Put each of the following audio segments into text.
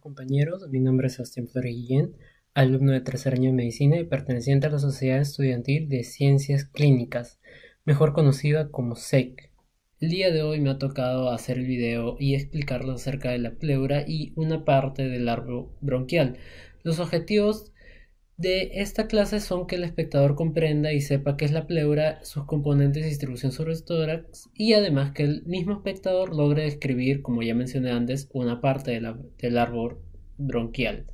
compañeros, mi nombre es Austin Flores alumno de tercer año de medicina y perteneciente a la Sociedad Estudiantil de Ciencias Clínicas, mejor conocida como SEC. El día de hoy me ha tocado hacer el video y explicarlo acerca de la pleura y una parte del árbol bronquial. Los objetivos de esta clase son que el espectador comprenda y sepa qué es la pleura, sus componentes y distribución sobre el tórax, y además que el mismo espectador logre describir, como ya mencioné antes, una parte del árbol bronquial.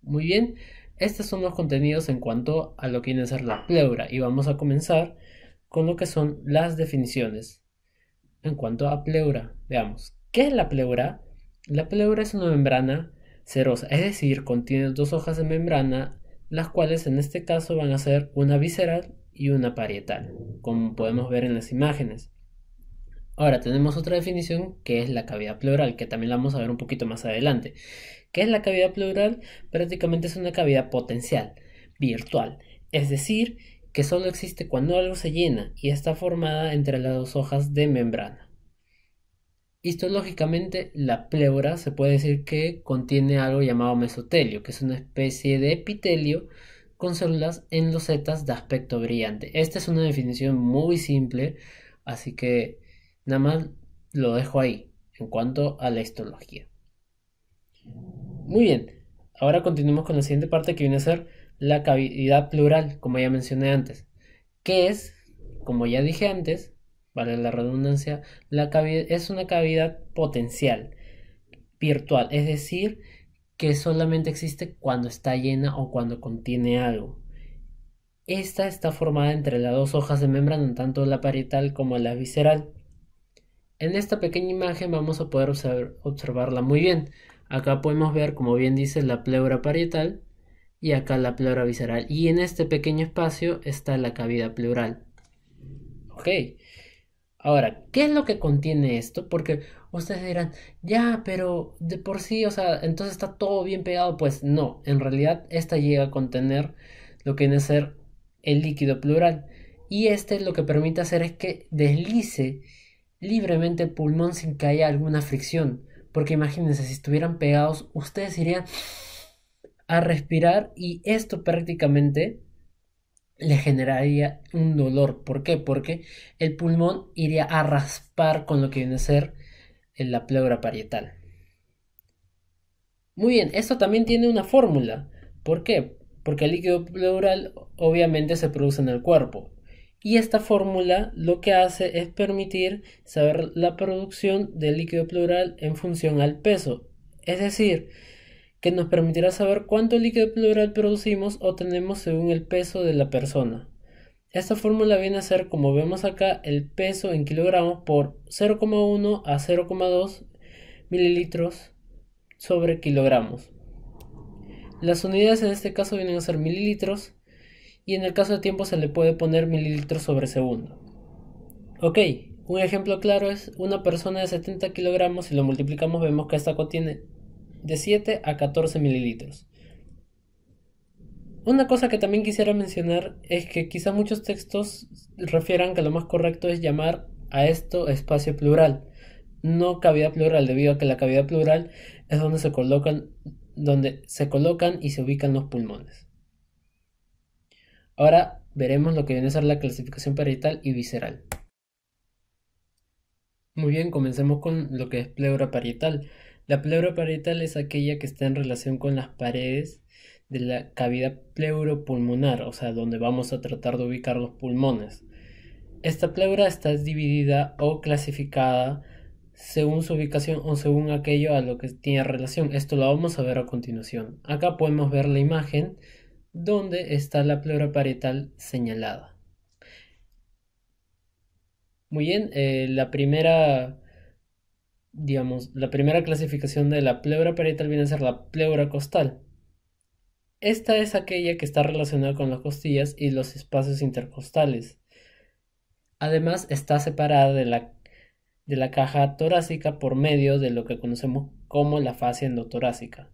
Muy bien, estos son los contenidos en cuanto a lo que viene a ser la pleura, y vamos a comenzar con lo que son las definiciones. En cuanto a pleura, veamos, ¿qué es la pleura? La pleura es una membrana es decir, contiene dos hojas de membrana, las cuales en este caso van a ser una visceral y una parietal, como podemos ver en las imágenes. Ahora tenemos otra definición que es la cavidad pleural, que también la vamos a ver un poquito más adelante. ¿Qué es la cavidad pleural? Prácticamente es una cavidad potencial, virtual, es decir, que solo existe cuando algo se llena y está formada entre las dos hojas de membrana. Histológicamente, la pleura se puede decir que contiene algo llamado mesotelio, que es una especie de epitelio con células en losetas de aspecto brillante. Esta es una definición muy simple, así que nada más lo dejo ahí en cuanto a la histología. Muy bien, ahora continuemos con la siguiente parte que viene a ser la cavidad pleural, como ya mencioné antes, que es, como ya dije antes, para la redundancia, la es una cavidad potencial, virtual, es decir, que solamente existe cuando está llena o cuando contiene algo. Esta está formada entre las dos hojas de membrana, tanto la parietal como la visceral. En esta pequeña imagen vamos a poder observarla muy bien. Acá podemos ver, como bien dice, la pleura parietal y acá la pleura visceral. Y en este pequeño espacio está la cavidad pleural. Ok, Ahora, ¿qué es lo que contiene esto? Porque ustedes dirán, ya, pero de por sí, o sea, entonces está todo bien pegado. Pues no, en realidad esta llega a contener lo que viene a ser el líquido pleural. Y este lo que permite hacer es que deslice libremente el pulmón sin que haya alguna fricción. Porque imagínense, si estuvieran pegados, ustedes irían a respirar y esto prácticamente le generaría un dolor. ¿Por qué? Porque el pulmón iría a raspar con lo que viene a ser eh, la pleura parietal. Muy bien, esto también tiene una fórmula. ¿Por qué? Porque el líquido pleural obviamente se produce en el cuerpo. Y esta fórmula lo que hace es permitir saber la producción del líquido pleural en función al peso. Es decir, que nos permitirá saber cuánto líquido plural producimos o tenemos según el peso de la persona. Esta fórmula viene a ser, como vemos acá, el peso en kilogramos por 0,1 a 0,2 mililitros sobre kilogramos. Las unidades en este caso vienen a ser mililitros y en el caso de tiempo se le puede poner mililitros sobre segundo. Ok, un ejemplo claro es una persona de 70 kilogramos, si lo multiplicamos vemos que esta contiene de 7 a 14 mililitros. Una cosa que también quisiera mencionar es que quizá muchos textos refieran que lo más correcto es llamar a esto espacio plural, no cavidad plural, debido a que la cavidad plural es donde se colocan, donde se colocan y se ubican los pulmones. Ahora veremos lo que viene a ser la clasificación parietal y visceral. Muy bien, comencemos con lo que es pleura parietal. La pleura parietal es aquella que está en relación con las paredes de la cavidad pleuropulmonar, o sea, donde vamos a tratar de ubicar los pulmones. Esta pleura está dividida o clasificada según su ubicación o según aquello a lo que tiene relación. Esto lo vamos a ver a continuación. Acá podemos ver la imagen donde está la pleura parietal señalada. Muy bien, eh, la primera la primera clasificación de la pleura parietal viene a ser la pleura costal. Esta es aquella que está relacionada con las costillas y los espacios intercostales. Además, está separada de la, de la caja torácica por medio de lo que conocemos como la fascia endotorácica.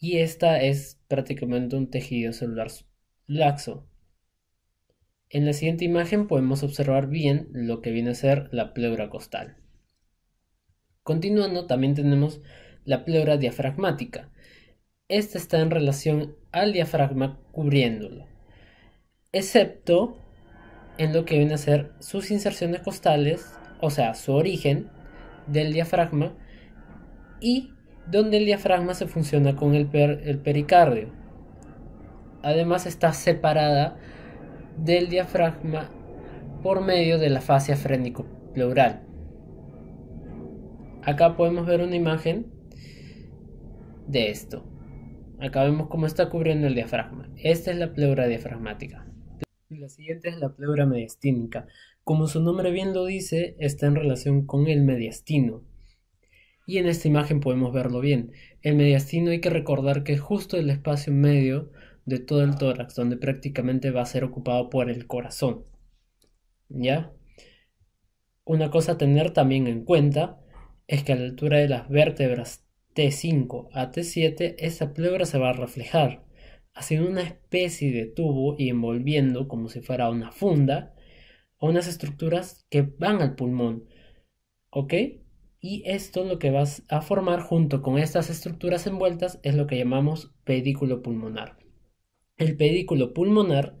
Y esta es prácticamente un tejido celular laxo. En la siguiente imagen podemos observar bien lo que viene a ser la pleura costal. Continuando, también tenemos la pleura diafragmática. Esta está en relación al diafragma cubriéndolo, excepto en lo que viene a ser sus inserciones costales, o sea, su origen del diafragma, y donde el diafragma se funciona con el, pericardio. Además está separada del diafragma por medio de la fascia frénico pleural. Acá podemos ver una imagen de esto. Acá vemos cómo está cubriendo el diafragma. Esta es la pleura diafragmática. Y La siguiente es la pleura mediastínica. Como su nombre bien lo dice, está en relación con el mediastino. Y en esta imagen podemos verlo bien. El mediastino hay que recordar que es justo el espacio medio de todo el tórax, donde prácticamente va a ser ocupado por el corazón. ¿Ya? Una cosa a tener también en cuenta es que a la altura de las vértebras T5 a T7 esa pleura se va a reflejar, haciendo una especie de tubo y envolviendo como si fuera una funda a unas estructuras que van al pulmón. ¿Ok? Y esto lo que vas a formar junto con estas estructuras envueltas es lo que llamamos pedículo pulmonar. El pedículo pulmonar,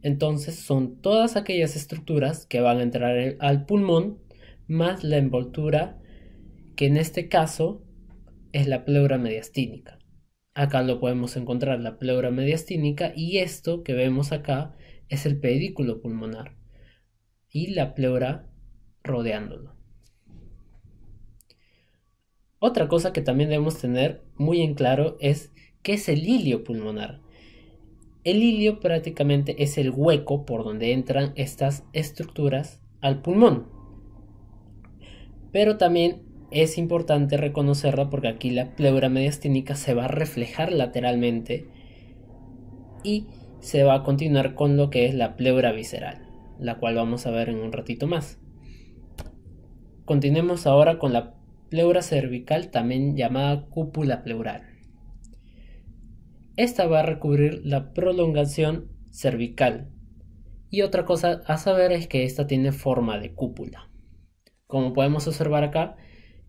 entonces, son todas aquellas estructuras que van a entrar al pulmón más la envoltura que en este caso es la pleura mediastínica. Acá lo podemos encontrar, la pleura mediastínica, y esto que vemos acá es el pedículo pulmonar y la pleura rodeándolo. Otra cosa que también debemos tener muy en claro es qué es el ilio pulmonar. El ilio prácticamente es el hueco por donde entran estas estructuras al pulmón. Pero también es importante reconocerla porque aquí la pleura mediastínica se va a reflejar lateralmente y se va a continuar con lo que es la pleura visceral, la cual vamos a ver en un ratito más. Continuemos ahora con la pleura cervical, también llamada cúpula pleural. Esta va a recubrir la prolongación cervical. Y otra cosa a saber es que esta tiene forma de cúpula. Como podemos observar acá,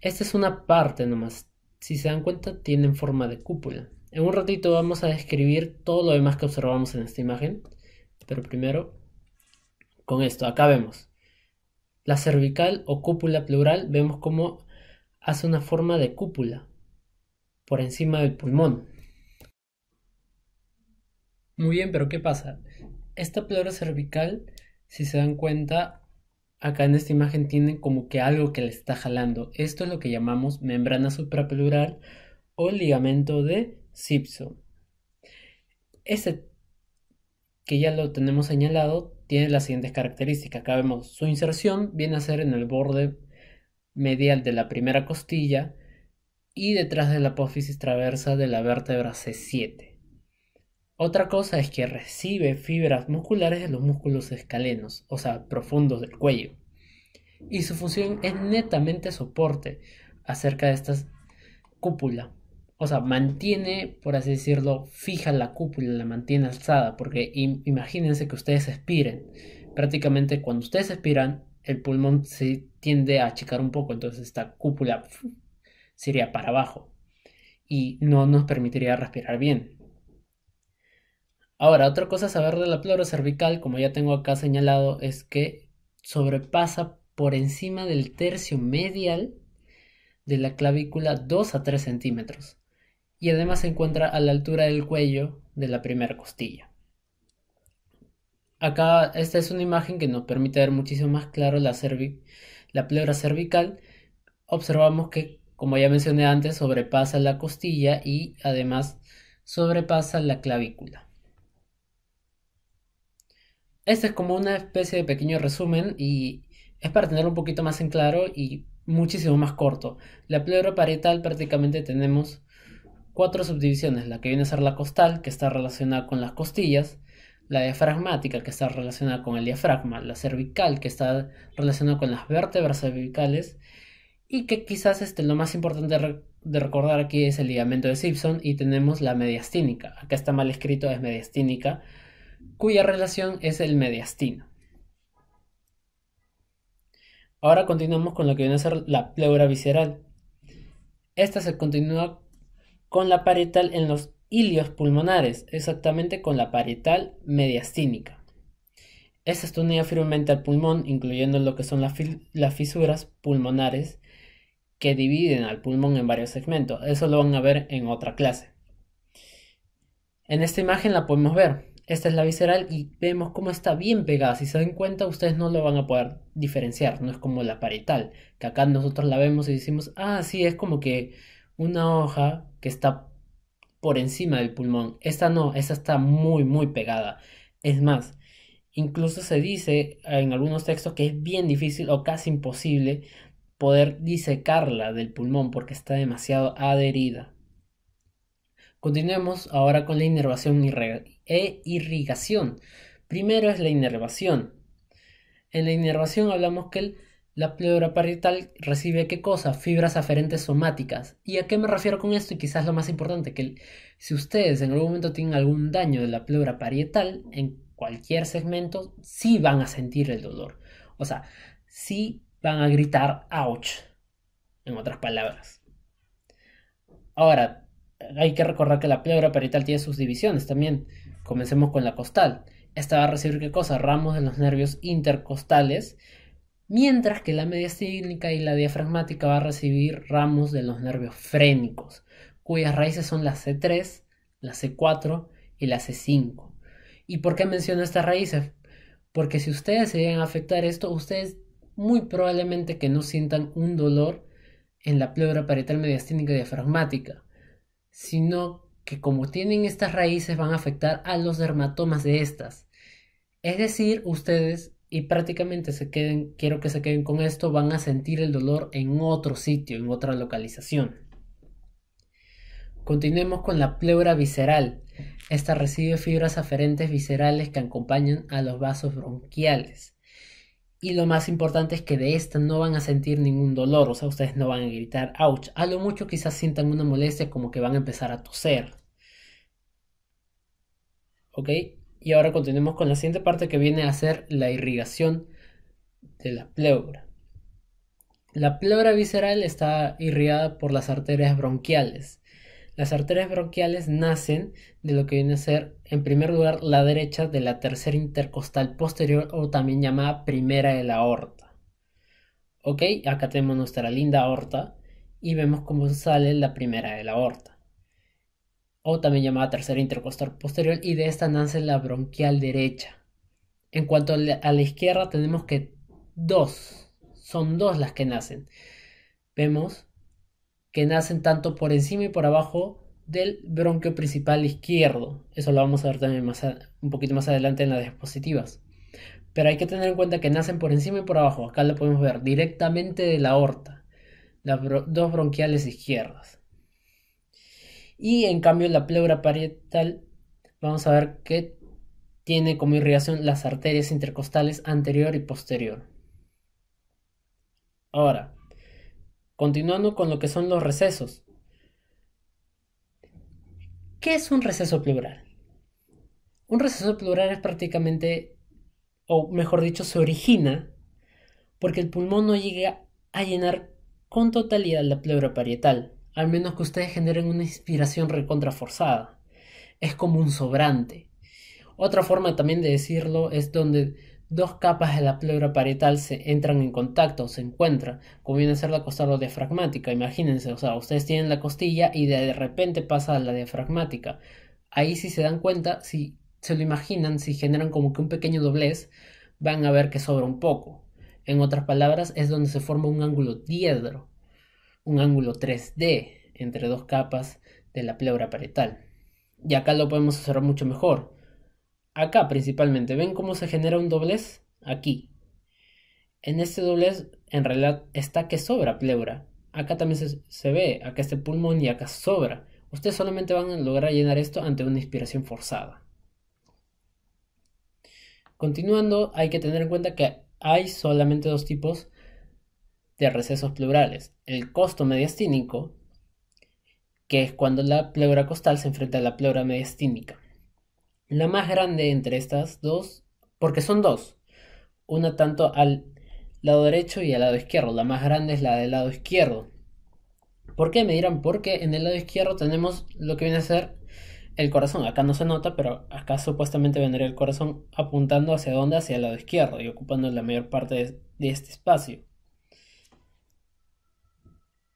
esta es una parte nomás. Si se dan cuenta, tienen forma de cúpula. En un ratito vamos a describir todo lo demás que observamos en esta imagen. Pero primero, con esto, acá vemos. La cervical o cúpula pleural, vemos cómo hace una forma de cúpula por encima del pulmón. Muy bien, pero ¿qué pasa? Esta pleura cervical, si se dan cuenta, acá en esta imagen tiene como que algo que le está jalando. Esto es lo que llamamos membrana suprapleural o ligamento de Sipson. Este que ya lo tenemos señalado tiene las siguientes características. Acá vemos su inserción viene a ser en el borde medial de la primera costilla y detrás de la apófisis traversa de la vértebra C7. Otra cosa es que recibe fibras musculares de los músculos escalenos, o sea, profundos del cuello. Y su función es netamente soporte acerca de esta cúpula. O sea, mantiene, por así decirlo, fija la cúpula, la mantiene alzada, porque imagínense que ustedes expiren. Prácticamente cuando ustedes expiran, el pulmón se tiende a achicar un poco, entonces esta cúpula sería para abajo y no nos permitiría respirar bien. Ahora, otra cosa a saber de la pleura cervical, como ya tengo acá señalado, es que sobrepasa por encima del tercio medial de la clavícula 2 a 3 centímetros y además se encuentra a la altura del cuello de la primera costilla. Acá esta es una imagen que nos permite ver muchísimo más claro la, la pleura cervical. Observamos que, como ya mencioné antes, sobrepasa la costilla y además sobrepasa la clavícula. Este es como una especie de pequeño resumen y es para tenerlo un poquito más en claro y muchísimo más corto. La pleura parietal prácticamente tenemos cuatro subdivisiones, la que viene a ser la costal, que está relacionada con las costillas, la diafragmática, que está relacionada con el diafragma, la cervical, que está relacionada con las vértebras cervicales, y que quizás este, lo más importante de recordar aquí es el ligamento de Simpson, y tenemos la mediastínica, acá está mal escrito, es mediastínica, cuya relación es el mediastino. Ahora continuamos con lo que viene a ser la pleura visceral. Esta se continúa con la parietal en los hilios pulmonares, exactamente con la parietal mediastínica. Esta está unida firmemente al pulmón, incluyendo lo que son las fisuras pulmonares que dividen al pulmón en varios segmentos. Eso lo van a ver en otra clase. En esta imagen la podemos ver esta es la visceral y vemos cómo está bien pegada. Si se dan cuenta, ustedes no lo van a poder diferenciar. No es como la parietal, que acá nosotros la vemos y decimos, ah, sí, es como que una hoja que está por encima del pulmón. Esta no, esta está muy, muy pegada. Es más, incluso se dice en algunos textos que es bien difícil o casi imposible poder disecarla del pulmón porque está demasiado adherida. Continuemos ahora con la inervación e irrigación. Primero es la inervación. En la inervación hablamos que la pleura parietal recibe qué cosa? Fibras aferentes somáticas. ¿Y a qué me refiero con esto? Y quizás lo más importante, que si ustedes en algún momento tienen algún daño de la pleura parietal, en cualquier segmento, sí van a sentir el dolor. O sea, sí van a gritar ouch, en otras palabras. Ahora, hay que recordar que la pleura parietal tiene sus divisiones también. Comencemos con la costal. Esta va a recibir qué cosa? Ramos de los nervios intercostales, mientras que la mediastínica y la diafragmática va a recibir ramos de los nervios frénicos, cuyas raíces son la C3, la C4 y la C5. ¿Y por qué menciono estas raíces? Porque si ustedes se llegan a afectar esto, ustedes muy probablemente que no sientan un dolor en la pleura parietal mediastínica y diafragmática sino que como tienen estas raíces van a afectar a los dermatomas de estas. Es decir, ustedes, y prácticamente se queden, quiero que se queden con esto, van a sentir el dolor en otro sitio, en otra localización. Continuemos con la pleura visceral. Esta recibe fibras aferentes viscerales que acompañan a los vasos bronquiales. Y lo más importante es que de esta no van a sentir ningún dolor, o sea, ustedes no van a gritar ouch. A lo mucho quizás sientan una molestia como que van a empezar a toser. ¿Ok? Y ahora continuemos con la siguiente parte que viene a ser la irrigación de la pleura. La pleura visceral está irrigada por las arterias bronquiales. Las arterias bronquiales nacen de lo que viene a ser, en primer lugar, la derecha de la tercera intercostal posterior o también llamada primera de la aorta. Ok, acá tenemos nuestra linda aorta y vemos cómo sale la primera de la aorta o también llamada tercera intercostal posterior, y de esta nace la bronquial derecha. En cuanto a la izquierda, tenemos que dos, son dos las que nacen. Vemos que nacen tanto por encima y por abajo del bronquio principal izquierdo. Eso lo vamos a ver también un poquito más adelante en las diapositivas. Pero hay que tener en cuenta que nacen por encima y por abajo. Acá lo podemos ver directamente de la aorta, las dos bronquiales izquierdas. Y en cambio la pleura parietal, vamos a ver que tiene como irrigación las arterias intercostales anterior y posterior. Ahora, Continuando con lo que son los recesos. ¿Qué es un receso pleural? Un receso pleural es prácticamente, o mejor dicho, se origina porque el pulmón no llega a llenar con totalidad la pleura parietal, al menos que ustedes generen una inspiración recontraforzada. Es como un sobrante. Otra forma también de decirlo es donde dos capas de la pleura parietal se entran en contacto, se encuentran, conviene ser la o diafragmática, imagínense, o sea, ustedes tienen la costilla y de repente pasa a la diafragmática. Ahí si se dan cuenta, si se lo imaginan, si generan como que un pequeño doblez, van a ver que sobra un poco. En otras palabras, es donde se forma un ángulo diedro, un ángulo 3D entre dos capas de la pleura parietal. Y acá lo podemos observar mucho mejor acá principalmente. ¿Ven cómo se genera un doblez? Aquí. En este doblez, en realidad, está que sobra pleura. Acá también se, ve, acá este pulmón y acá sobra. Ustedes solamente van a lograr llenar esto ante una inspiración forzada. Continuando, hay que tener en cuenta que hay solamente dos tipos de recesos pleurales. El costo mediastínico, que es cuando la pleura costal se enfrenta a la pleura mediastínica. La más grande entre estas dos, porque son dos, una tanto al lado derecho y al lado izquierdo. La más grande es la del lado izquierdo. ¿Por qué? Me dirán, porque en el lado izquierdo tenemos lo que viene a ser el corazón. Acá no se nota, pero acá supuestamente vendría el corazón apuntando hacia dónde, hacia el lado izquierdo y ocupando la mayor parte de, este espacio.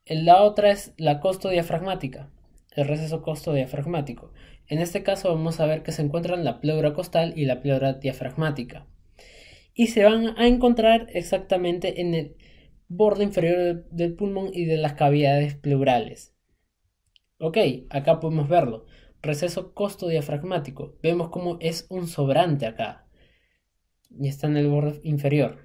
La otra es la costo diafragmática el receso costo diafragmático. En este caso vamos a ver que se encuentran la pleura costal y la pleura diafragmática. Y se van a encontrar exactamente en el borde inferior del pulmón y de las cavidades pleurales. Ok, acá podemos verlo. Receso costo diafragmático. Vemos cómo es un sobrante acá. Y está en el borde inferior.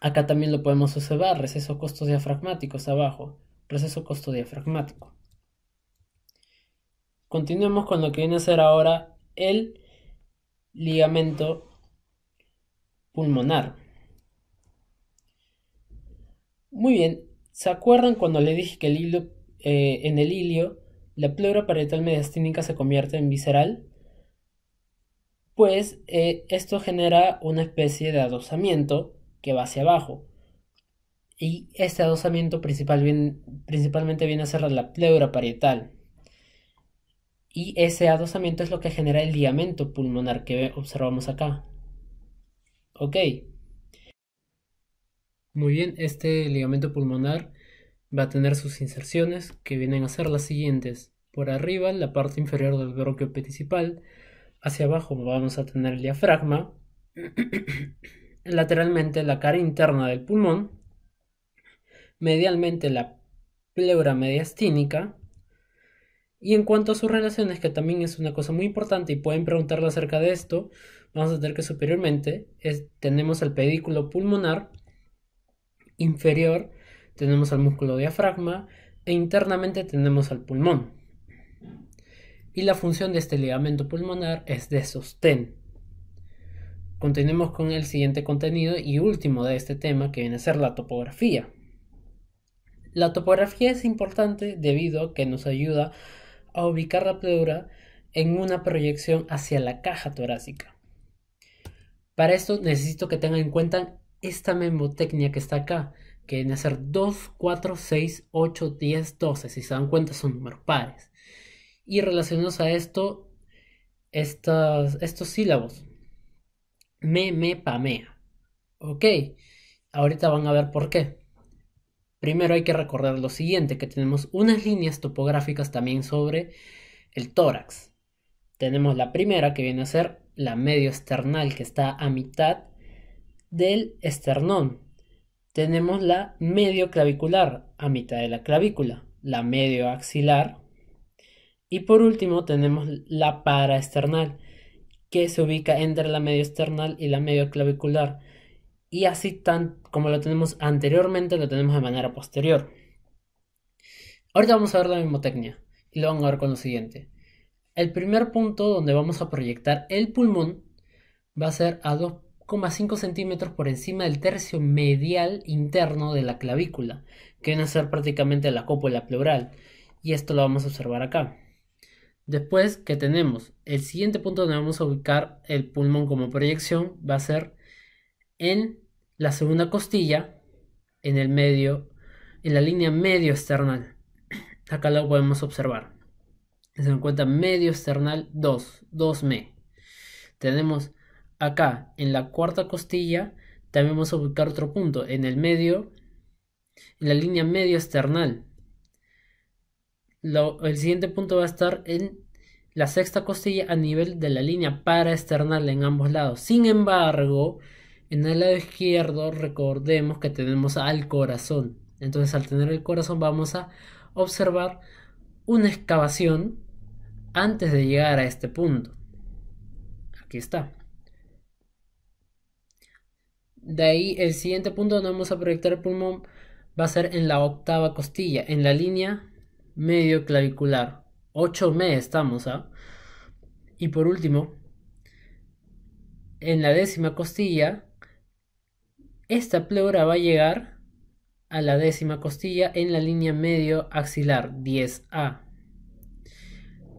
Acá también lo podemos observar. Receso costo diafragmático abajo. Receso costo diafragmático. Continuemos con lo que viene a ser ahora el ligamento pulmonar. Muy bien, ¿se acuerdan cuando le dije que el eh, en el hilio la pleura parietal mediastínica se convierte en visceral? Pues eh, esto genera una especie de adosamiento que va hacia abajo. Y este adosamiento principal, bien, principalmente viene a ser la pleura parietal. Y ese adosamiento es lo que genera el ligamento pulmonar que observamos acá. Ok. Muy bien, este ligamento pulmonar va a tener sus inserciones que vienen a ser las siguientes. Por arriba, la parte inferior del bronquio principal. Hacia abajo vamos a tener el diafragma. Lateralmente la cara interna del pulmón. Medialmente la pleura mediastínica y en cuanto a sus relaciones, que también es una cosa muy importante y pueden preguntarle acerca de esto, vamos a tener que superiormente tenemos el pedículo pulmonar, inferior tenemos al músculo diafragma e internamente tenemos al pulmón. Y la función de este ligamento pulmonar es de sostén. Continuemos con el siguiente contenido y último de este tema que viene a ser la topografía. La topografía es importante debido a que nos ayuda a ubicar la pleura en una proyección hacia la caja torácica. Para esto necesito que tengan en cuenta esta memotecnia que está acá, que viene a ser 2, 4, 6, 8, 10, 12. Si se dan cuenta son números pares. Y relacionados a esto, estas, estos sílabos. Me, me, pamea. Ok, ahorita van a ver por qué. Primero hay que recordar lo siguiente, que tenemos unas líneas topográficas también sobre el tórax. Tenemos la primera que viene a ser la medio esternal que está a mitad del esternón. Tenemos la medio clavicular a mitad de la clavícula, la medio axilar. Y por último tenemos la paraesternal que se ubica entre la medio esternal y la medio clavicular y así tan como lo tenemos anteriormente, lo tenemos de manera posterior. Ahorita vamos a ver la técnica y lo vamos a ver con lo siguiente. El primer punto donde vamos a proyectar el pulmón va a ser a 2,5 centímetros por encima del tercio medial interno de la clavícula, que viene a ser prácticamente la cópula pleural. Y esto lo vamos a observar acá. Después que tenemos el siguiente punto donde vamos a ubicar el pulmón como proyección va a ser en la segunda costilla en el medio, en la línea medio external. Acá lo podemos observar. Se encuentra medio external 2, 2M. Tenemos acá en la cuarta costilla, también vamos a ubicar otro punto en el medio, en la línea medio external. el siguiente punto va a estar en la sexta costilla a nivel de la línea para paraesternal en ambos lados. Sin embargo, en el lado izquierdo recordemos que tenemos al corazón. Entonces al tener el corazón vamos a observar una excavación antes de llegar a este punto. Aquí está. De ahí el siguiente punto donde vamos a proyectar el pulmón va a ser en la octava costilla, en la línea medio clavicular. 8 me estamos, ¿ah? Y por último, en la décima costilla esta pleura va a llegar a la décima costilla en la línea medio axilar 10A.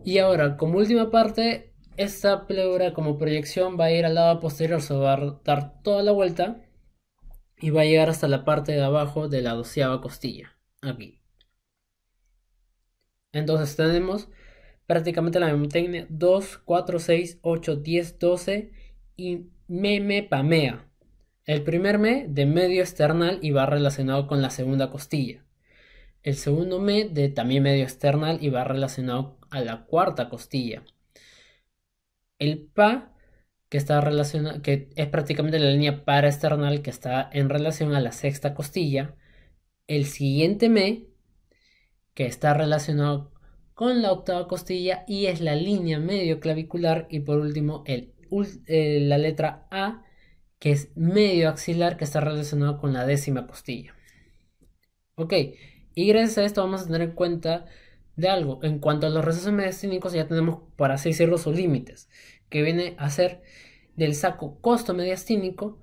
Y ahora, como última parte, esta pleura como proyección va a ir al lado posterior, se va a dar toda la vuelta y va a llegar hasta la parte de abajo de la doceava costilla, aquí. Entonces tenemos prácticamente la misma técnica 2, 4, 6, 8, 10, 12 y meme pamea. El primer me de medio external y va relacionado con la segunda costilla. El segundo me de también medio external y va relacionado a la cuarta costilla. El pa que está relacionado, que es prácticamente la línea paraesternal que está en relación a la sexta costilla. El siguiente me que está relacionado con la octava costilla y es la línea medio clavicular y por último eh, la letra A que es medio axilar que está relacionado con la décima costilla. Ok, y gracias a esto vamos a tener en cuenta de algo. En cuanto a los recesos mediastínicos, ya tenemos, para así decirlo, sus límites, que viene a ser del saco costo mediastínico.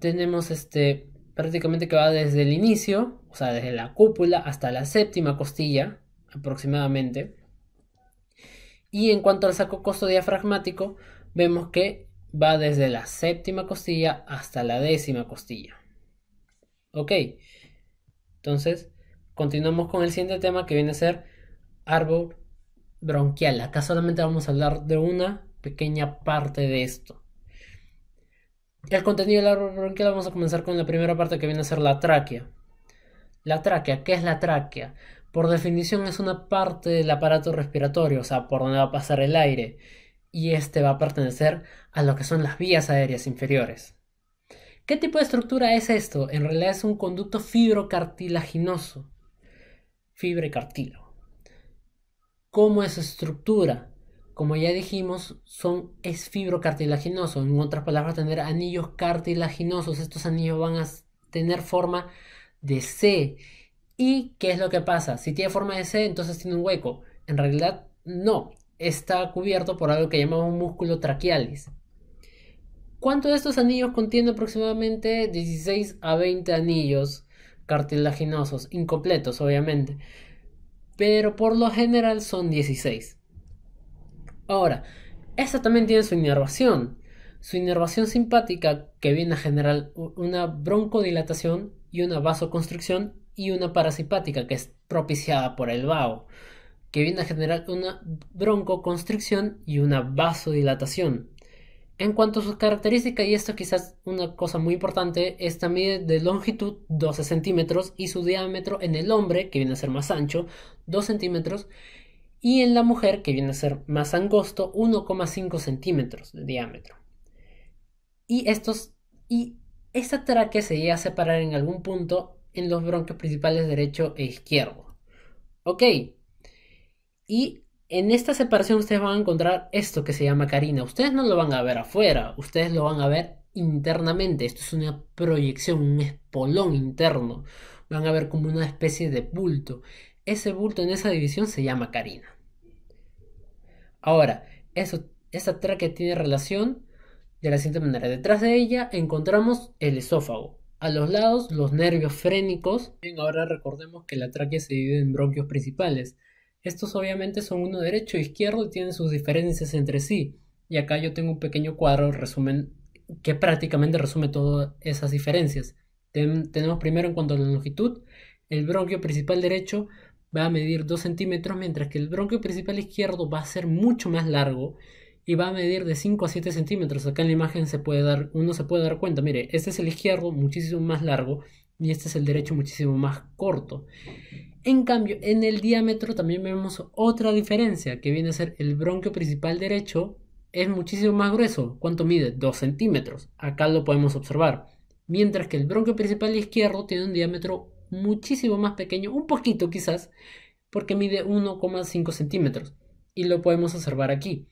Tenemos este prácticamente que va desde el inicio, o sea, desde la cúpula hasta la séptima costilla aproximadamente. Y en cuanto al saco costo diafragmático, vemos que va desde la séptima costilla hasta la décima costilla. Ok, entonces continuamos con el siguiente tema que viene a ser árbol bronquial. Acá solamente vamos a hablar de una pequeña parte de esto. El contenido del árbol bronquial vamos a comenzar con la primera parte que viene a ser la tráquea. La tráquea, ¿qué es la tráquea? Por definición es una parte del aparato respiratorio, o sea, por donde va a pasar el aire y este va a pertenecer a lo que son las vías aéreas inferiores. ¿Qué tipo de estructura es esto? En realidad es un conducto fibrocartilaginoso. Fibrocartilo ¿Cómo es su estructura? Como ya dijimos, son, es fibrocartilaginoso. En otras palabras, tener anillos cartilaginosos. Estos anillos van a tener forma de C. ¿Y qué es lo que pasa? Si tiene forma de C, entonces tiene un hueco. En realidad, no está cubierto por algo que llamamos músculo traquialis. ¿Cuántos de estos anillos contiene aproximadamente 16 a 20 anillos cartilaginosos, incompletos obviamente, pero por lo general son 16. Ahora, esta también tiene su inervación. Su inervación simpática, que viene a generar una broncodilatación y una vasoconstricción, y una parasimpática, que es propiciada por el vago que viene a generar una broncoconstricción y una vasodilatación. En cuanto a sus características, y esto quizás una cosa muy importante, esta mide de longitud 12 centímetros y su diámetro en el hombre, que viene a ser más ancho, 2 centímetros, y en la mujer, que viene a ser más angosto, 1,5 centímetros de diámetro. Y estos, y esta tráquea se llega a separar en algún punto en los bronquios principales derecho e izquierdo. Ok, y en esta separación ustedes van a encontrar esto que se llama carina. Ustedes no lo van a ver afuera, ustedes lo van a ver internamente. Esto es una proyección, un espolón interno. Van a ver como una especie de bulto. Ese bulto en esa división se llama carina. Ahora, eso, esa tráquea tiene relación de la siguiente manera. Detrás de ella encontramos el esófago. A los lados, los nervios frénicos. Bien, ahora recordemos que la tráquea se divide en bronquios principales. Estos obviamente son uno derecho e izquierdo y tienen sus diferencias entre sí. Y acá yo tengo un pequeño cuadro resumen, que prácticamente resume todas esas diferencias. tenemos primero en cuanto a la longitud, el bronquio principal derecho va a medir 2 centímetros, mientras que el bronquio principal izquierdo va a ser mucho más largo y va a medir de 5 a 7 centímetros. Acá en la imagen se puede dar, uno se puede dar cuenta, mire, este es el izquierdo muchísimo más largo y este es el derecho muchísimo más corto. En cambio, en el diámetro también vemos otra diferencia, que viene a ser el bronquio principal derecho es muchísimo más grueso. ¿Cuánto mide? 2 centímetros. Acá lo podemos observar. Mientras que el bronquio principal izquierdo tiene un diámetro muchísimo más pequeño, un poquito quizás, porque mide 1,5 centímetros. Y lo podemos observar aquí.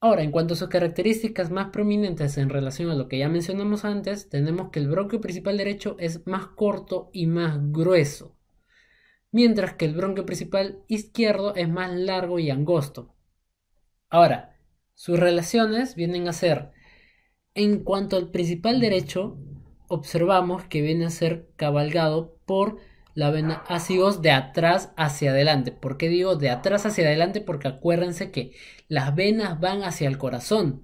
Ahora, en cuanto a sus características más prominentes en relación a lo que ya mencionamos antes, tenemos que el bronquio principal derecho es más corto y más grueso mientras que el bronquio principal izquierdo es más largo y angosto. Ahora, sus relaciones vienen a ser, en cuanto al principal derecho, observamos que viene a ser cabalgado por la vena ácidos de atrás hacia adelante. ¿Por qué digo de atrás hacia adelante? Porque acuérdense que las venas van hacia el corazón.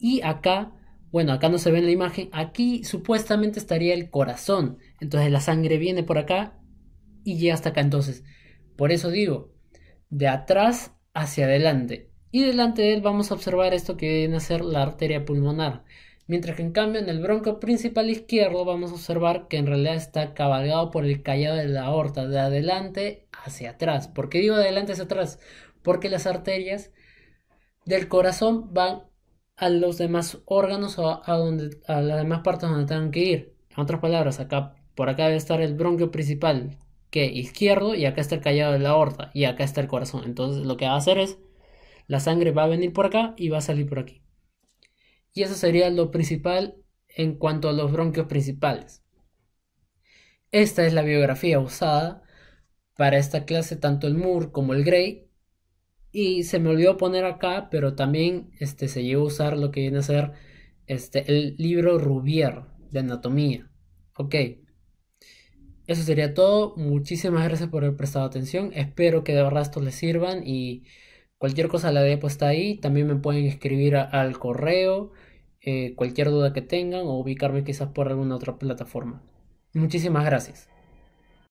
Y acá, bueno, acá no se ve en la imagen, aquí supuestamente estaría el corazón. Entonces la sangre viene por acá y llega hasta acá. Entonces, por eso digo, de atrás hacia adelante. Y delante de él vamos a observar esto que viene a ser la arteria pulmonar. Mientras que en cambio en el bronco principal izquierdo vamos a observar que en realidad está cabalgado por el callado de la aorta, de adelante hacia atrás. ¿Por qué digo adelante hacia atrás? Porque las arterias del corazón van a los demás órganos o a, a las demás partes donde tengan que ir. En otras palabras, acá, por acá debe estar el bronquio principal, que izquierdo y acá está el callado de la aorta y acá está el corazón. Entonces lo que va a hacer es la sangre va a venir por acá y va a salir por aquí. Y eso sería lo principal en cuanto a los bronquios principales. Esta es la biografía usada para esta clase, tanto el Moore como el Gray. Y se me olvidó poner acá, pero también este, se lleva a usar lo que viene a ser este, el libro Rubier de anatomía. Ok. Eso sería todo. Muchísimas gracias por haber prestado atención. Espero que de verdad les sirvan y cualquier cosa la dejo está ahí. También me pueden escribir al correo eh, cualquier duda que tengan o ubicarme quizás por alguna otra plataforma. Muchísimas gracias.